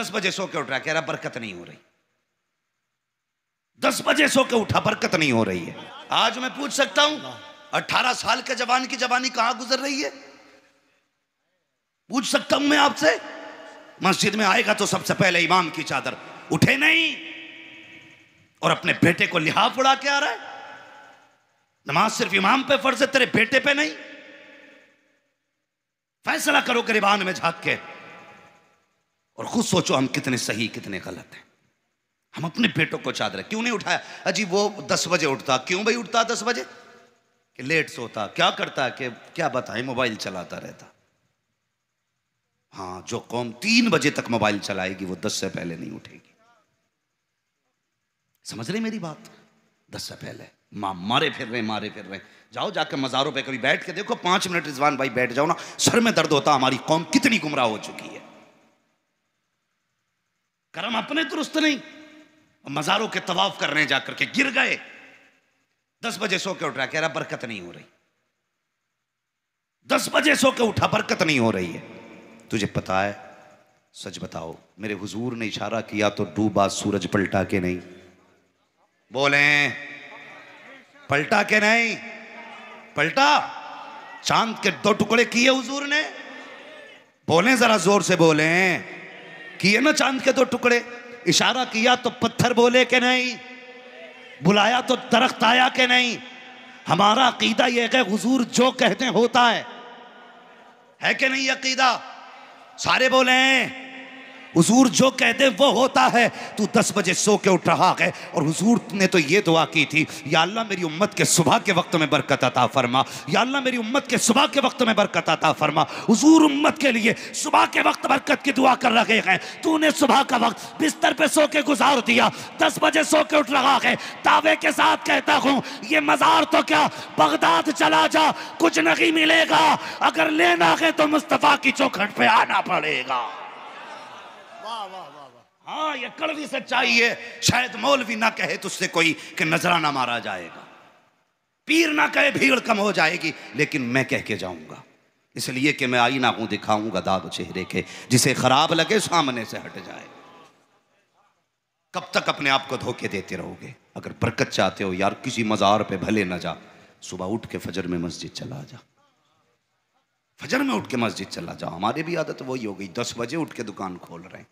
दस बजे सो के उठा कह रहा बरकत नहीं हो रही दस बजे सो के उठा बरकत नहीं हो रही है आज मैं पूछ सकता हूं अट्ठारह साल के जवान की जवानी कहां गुजर रही है पूछ सकता हूं मैं आपसे मस्जिद में आएगा तो सबसे पहले इमाम की चादर उठे नहीं और अपने बेटे को लिहाफ उड़ा के आ रहा है नमाज सिर्फ इमाम पे फर्ज है तेरे बेटे पे नहीं फैसला करो गरीबान में झाक के खुद सोचो हम कितने सही कितने गलत हैं हम अपने बेटों को चाद रहे क्यों नहीं उठाया अजी वो दस बजे उठता क्यों भाई उठता दस बजे कि लेट सोता क्या करता है कि क्या बताए मोबाइल चलाता रहता हाँ जो कौम तीन बजे तक मोबाइल चलाएगी वो दस से पहले नहीं उठेगी समझ रहे मेरी बात दस से पहले माँ मारे फिर रहे मारे फिर रहे जाओ जाके मज़ारों पे कभी बैठ के देखो पांच मिनट रिजवान भाई बैठ जाओ ना सर में दर्द होता हमारी कौम कितनी गुमराह हो चुकी है कर्म अपने दुरुस्त नहीं मज़ारों के तवाफ करने जाकर के गिर गए दस बजे सो के उठ रहा कह रहा बरकत नहीं हो रही दस बजे सो के उठा बरकत नहीं हो रही है तुझे पता है सच बताओ मेरे हुजूर ने इशारा किया तो डूबा सूरज पलटा के नहीं बोले पलटा के नहीं पलटा चांद के दो टुकड़े किए हुजूर ने बोले जरा जोर से बोले किए ना चांद के दो टुकड़े इशारा किया तो पत्थर बोले के नहीं बुलाया तो दरख्त आया के नहीं हमारा अकीदा यह है हुजूर जो कहते होता है है कि नहीं अकीदा सारे बोले हैं हुजूर जो कह दे वो होता है तू दस बजे सो के उठ रहा है और हुजूर ने तो ये दुआ की थी या अल्लाह मेरी उम्मत के सुबह के वक्त में बरकत अता फरमा या अल्लाह मेरी उम्मत के सुबह के वक्त में बरकत अता फरमा हुजूर उम्मत के लिए सुबह के वक्त बरकत की दुआ कर रहे हैं ने सुबह का वक्त बिस्तर पे सो के गुजार दिया दस बजे सो के उठ रहा है तावे के साथ कहता हूँ ये मज़ार तो क्या बगदाद चला जा कुछ नहीं मिलेगा अगर लेना है तो मुस्तफ़ा की चौखट पे आना पड़ेगा हाँ ये कड़वी सच्चाई है शायद मौलवी ना कहे तुझसे कोई कि ना मारा जाएगा पीर ना कहे भीड़ कम हो जाएगी लेकिन मैं कह के जाऊंगा इसलिए कि मैं ना हूं दिखाऊंगा दाग चेहरे के जिसे खराब लगे सामने से हट जाए कब तक अपने आप को धोखे देते रहोगे अगर बरकत चाहते हो यार किसी मज़ार पे भले ना जा सुबह उठ के फजर में मस्जिद चला जा फजर में उठ के मस्जिद चला जाओ हमारी भी आदत वही हो गई दस बजे उठ के दुकान खोल रहे हैं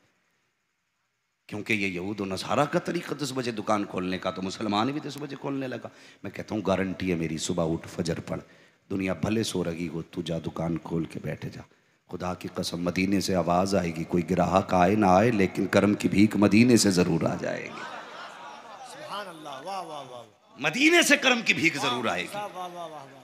क्योंकि ये यहूद और नसारा का तरीका दस बजे दुकान खोलने का तो मुसलमान भी दस बजे खोलने लगा मैं कहता हूँ गारंटी है मेरी सुबह उठ फजर पढ़ दुनिया भले सो रही हो तू जा दुकान खोल के बैठे जा खुदा की कसम मदीने से आवाज़ आएगी कोई ग्राहक आए ना आए लेकिन कर्म की भीख मदीने से ज़रूर आ जाएगी मदीने से कर्म की भीख ज़रूर आएगी